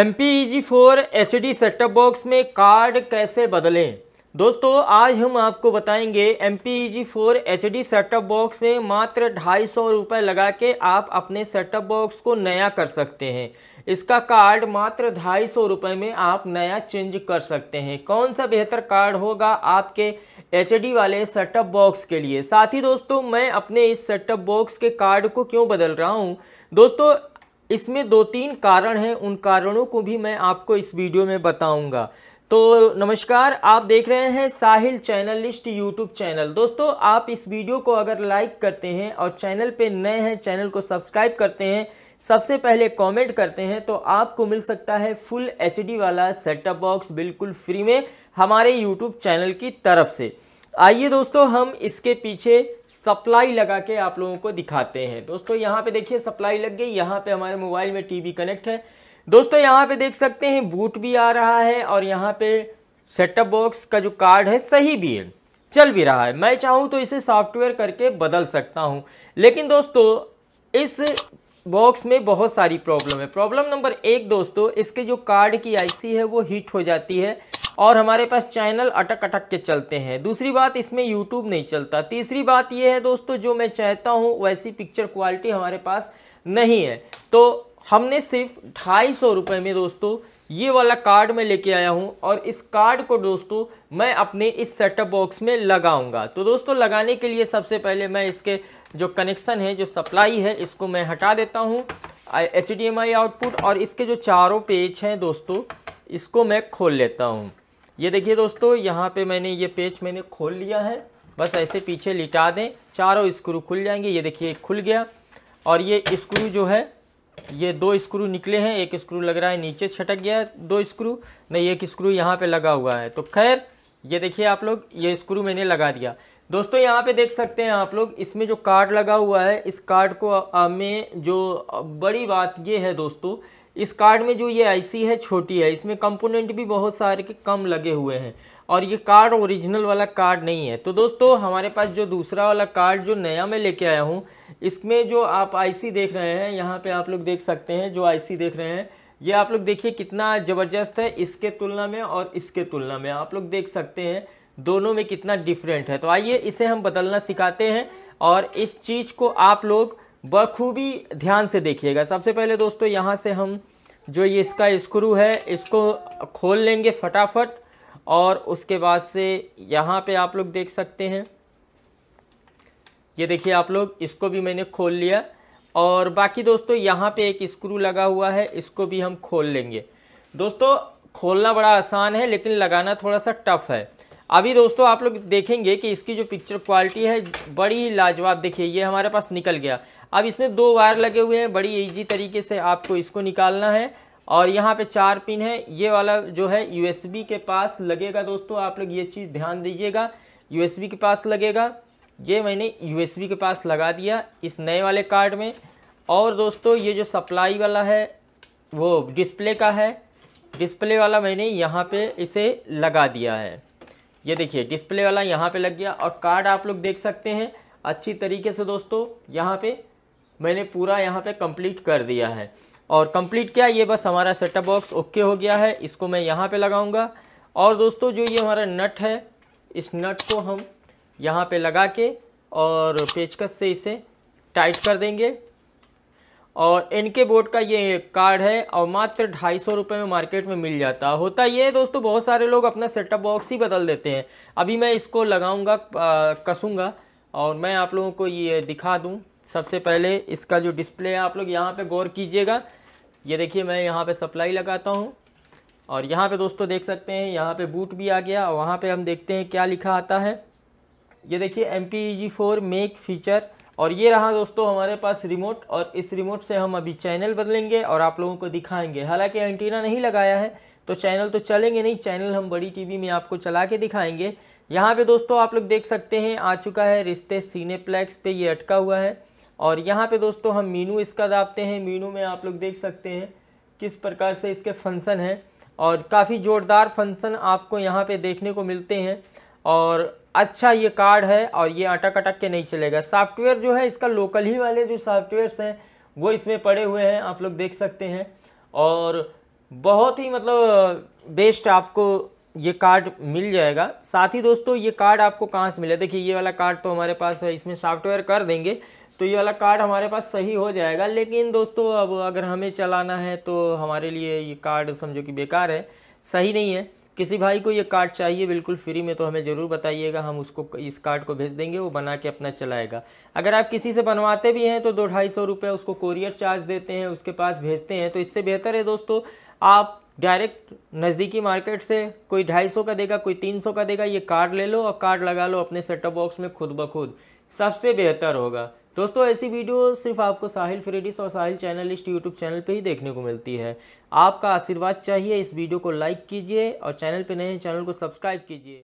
M P four H D setup box में card कैसे बदलें दोस्तों आज हम आपको बताएंगे M P four H D setup box में मात्र ढाई सौ रुपये लगा के आप अपने सेटअप बॉक्स को नया कर सकते हैं इसका कार्ड मात्र ढाई सौ रुपये में आप नया चेंज कर सकते हैं कौन सा बेहतर कार्ड होगा आपके एच वाले सेटअप बॉक्स के लिए साथ ही दोस्तों मैं अपने इस सेटअप बॉक्स के कार्ड को क्यों बदल रहा हूँ दोस्तों इसमें दो तीन कारण हैं उन कारणों को भी मैं आपको इस वीडियो में बताऊंगा तो नमस्कार आप देख रहे हैं साहिल चैनलिस्ट यूट्यूब चैनल दोस्तों आप इस वीडियो को अगर लाइक करते हैं और चैनल पे नए हैं चैनल को सब्सक्राइब करते हैं सबसे पहले कमेंट करते हैं तो आपको मिल सकता है फुल एचडी वाला सेटअप बॉक्स बिल्कुल फ्री में हमारे यूट्यूब चैनल की तरफ से आइए दोस्तों हम इसके पीछे सप्लाई लगा के आप लोगों को दिखाते हैं दोस्तों यहाँ पे देखिए सप्लाई लग गई यहाँ पे हमारे मोबाइल में टीवी कनेक्ट है दोस्तों यहाँ पे देख सकते हैं बूट भी आ रहा है और यहाँ पे सेटअप बॉक्स का जो कार्ड है सही भी है चल भी रहा है मैं चाहूँ तो इसे सॉफ्टवेयर करके बदल सकता हूँ लेकिन दोस्तों इस बॉक्स में बहुत सारी प्रॉब्लम है प्रॉब्लम नंबर एक दोस्तों इसके जो कार्ड की आईसी है वो हीट हो जाती है और हमारे पास चैनल अटक अटक के चलते हैं दूसरी बात इसमें यूट्यूब नहीं चलता तीसरी बात ये है दोस्तों जो मैं चाहता हूँ वैसी पिक्चर क्वालिटी हमारे पास नहीं है तो हमने सिर्फ ढाई सौ रुपये में दोस्तों ये वाला कार्ड मैं लेके आया हूँ और इस कार्ड को दोस्तों मैं अपने इस सेटअप बॉक्स में लगाऊंगा तो दोस्तों लगाने के लिए सबसे पहले मैं इसके जो कनेक्शन है जो सप्लाई है इसको मैं हटा देता हूँ एच आउटपुट और इसके जो चारों पेज हैं दोस्तों इसको मैं खोल लेता हूँ ये देखिए दोस्तों यहाँ पे मैंने ये पेज मैंने खोल लिया है बस ऐसे पीछे लिटा दें चारों स्क्रू खुल जाएंगे ये देखिए खुल गया और ये स्क्रू जो है ये दो स्क्रू निकले हैं एक स्क्रू लग रहा है नीचे छटक गया दो स्क्रू नहीं एक स्क्रू यहाँ पे लगा हुआ है तो खैर ये देखिए आप लोग ये स्क्रू मैंने लगा दिया दोस्तों यहाँ पे देख सकते हैं आप लोग इसमें जो कार्ड लगा हुआ है इस कार्ड को हमें जो बड़ी बात ये है दोस्तों इस कार्ड में जो ये आईसी है छोटी है इसमें कंपोनेंट भी बहुत सारे के कम लगे हुए हैं और ये कार्ड ओरिजिनल वाला कार्ड नहीं है तो दोस्तों हमारे पास जो दूसरा वाला कार्ड जो नया मैं लेके आया हूँ इसमें जो आप आईसी देख रहे हैं यहाँ पे आप लोग देख सकते हैं जो आईसी देख रहे हैं ये आप लोग देखिए कितना ज़बरदस्त है इसके तुलना में और इसके तुलना में आप लोग देख सकते हैं दोनों में कितना डिफरेंट है तो आइए इसे हम बदलना सिखाते हैं और इस चीज़ को आप लोग बखूबी ध्यान से देखिएगा सबसे पहले दोस्तों यहाँ से हम जो ये इसका स्क्रू है इसको खोल लेंगे फटाफट और उसके बाद से यहाँ पे आप लोग देख सकते हैं ये देखिए आप लोग इसको भी मैंने खोल लिया और बाकी दोस्तों यहाँ पे एक स्क्रू लगा हुआ है इसको भी हम खोल लेंगे दोस्तों खोलना बड़ा आसान है लेकिन लगाना थोड़ा सा टफ है अभी दोस्तों आप लोग देखेंगे कि इसकी जो पिक्चर क्वालिटी है बड़ी लाजवाब देखिए ये हमारे पास निकल गया अब इसमें दो वायर लगे हुए हैं बड़ी ईजी तरीके से आपको इसको निकालना है और यहाँ पे चार पिन है ये वाला जो है यूएसबी के पास लगेगा दोस्तों आप लोग ये चीज़ ध्यान दीजिएगा यूएसबी के पास लगेगा ये मैंने यूएसबी के पास लगा दिया इस नए वाले कार्ड में और दोस्तों ये जो सप्लाई वाला है वो डिस्प्ले का है डिस्प्ले वाला मैंने यहाँ पे इसे लगा दिया है ये देखिए डिस्प्ले वाला यहाँ पे लग गया और कार्ड आप लोग देख सकते हैं अच्छी तरीके से दोस्तों यहाँ पर मैंने पूरा यहाँ पे कंप्लीट कर दिया है और कंप्लीट क्या ये बस हमारा सेटअप बॉक्स ओके हो गया है इसको मैं यहाँ पे लगाऊंगा और दोस्तों जो ये हमारा नट है इस नट को हम यहाँ पे लगा के और पेचकस से इसे टाइट कर देंगे और इनके बोर्ड का ये कार्ड है और मात्र ढाई सौ रुपये में मार्केट में मिल जाता होता ये दोस्तों बहुत सारे लोग अपना सेटअप बॉक्स ही बदल देते हैं अभी मैं इसको लगाऊंगा कसूँगा कसूंगा और मैं आप लोगों को ये दिखा दूँ सबसे पहले इसका जो डिस्प्ले है आप लोग यहाँ पे गौर कीजिएगा ये देखिए मैं यहाँ पे सप्लाई लगाता हूँ और यहाँ पे दोस्तों देख सकते हैं यहाँ पे बूट भी आ गया और वहाँ पर हम देखते हैं क्या लिखा आता है ये देखिए M P G four make feature और ये रहा दोस्तों हमारे पास रिमोट और इस रिमोट से हम अभी चैनल बदलेंगे और आप लोगों को दिखाएंगे हालांकि एंटीना नहीं लगाया है तो चैनल तो चलेंगे नहीं चैनल हम बड़ी टीवी में आपको चला के दिखाएंगे यहाँ पे दोस्तों आप लोग देख सकते हैं आ चुका है रिश्ते सीनेप्लेक्स पे ये अटका हुआ है और यहाँ पे दोस्तों हम मीनू इसका दापते हैं मीनू में आप लोग देख सकते हैं किस प्रकार से इसके फंक्शन हैं और काफ़ी ज़ोरदार फंक्शन आपको यहाँ पे देखने को मिलते हैं और अच्छा ये कार्ड है और ये अटक अटक के नहीं चलेगा सॉफ्टवेयर जो है इसका लोकल ही वाले जो सॉफ्टवेयर्स हैं वो इसमें पड़े हुए हैं आप लोग देख सकते हैं और बहुत ही मतलब बेस्ट आपको ये कार्ड मिल जाएगा साथ ही दोस्तों ये कार्ड आपको कहाँ से मिले देखिए ये वाला कार्ड तो हमारे पास है इसमें सॉफ्टवेयर कर देंगे तो ये वाला कार्ड हमारे पास सही हो जाएगा लेकिन दोस्तों अब अगर हमें चलाना है तो हमारे लिए ये कार्ड समझो कि बेकार है सही नहीं है किसी भाई को ये कार्ड चाहिए बिल्कुल फ्री में तो हमें ज़रूर बताइएगा हम उसको इस कार्ड को भेज देंगे वो बना के अपना चलाएगा अगर आप किसी से बनवाते भी हैं तो दो ढाई सौ रुपये उसको कोरियर चार्ज देते हैं उसके पास भेजते हैं तो इससे बेहतर है दोस्तों आप डायरेक्ट नज़दीकी मार्केट से कोई ढाई सौ का देगा कोई तीन सौ का देगा ये कार्ड ले लो और कार्ड लगा लो अपने सेटअप बॉक्स में खुद ब खुद सबसे बेहतर होगा दोस्तों ऐसी वीडियो सिर्फ आपको साहिल फ्रेडिस और साहिल चैनलिस्ट यूट्यूब चैनल पे ही देखने को मिलती है आपका आशीर्वाद चाहिए इस वीडियो को लाइक कीजिए और चैनल पे नए चैनल को सब्सक्राइब कीजिए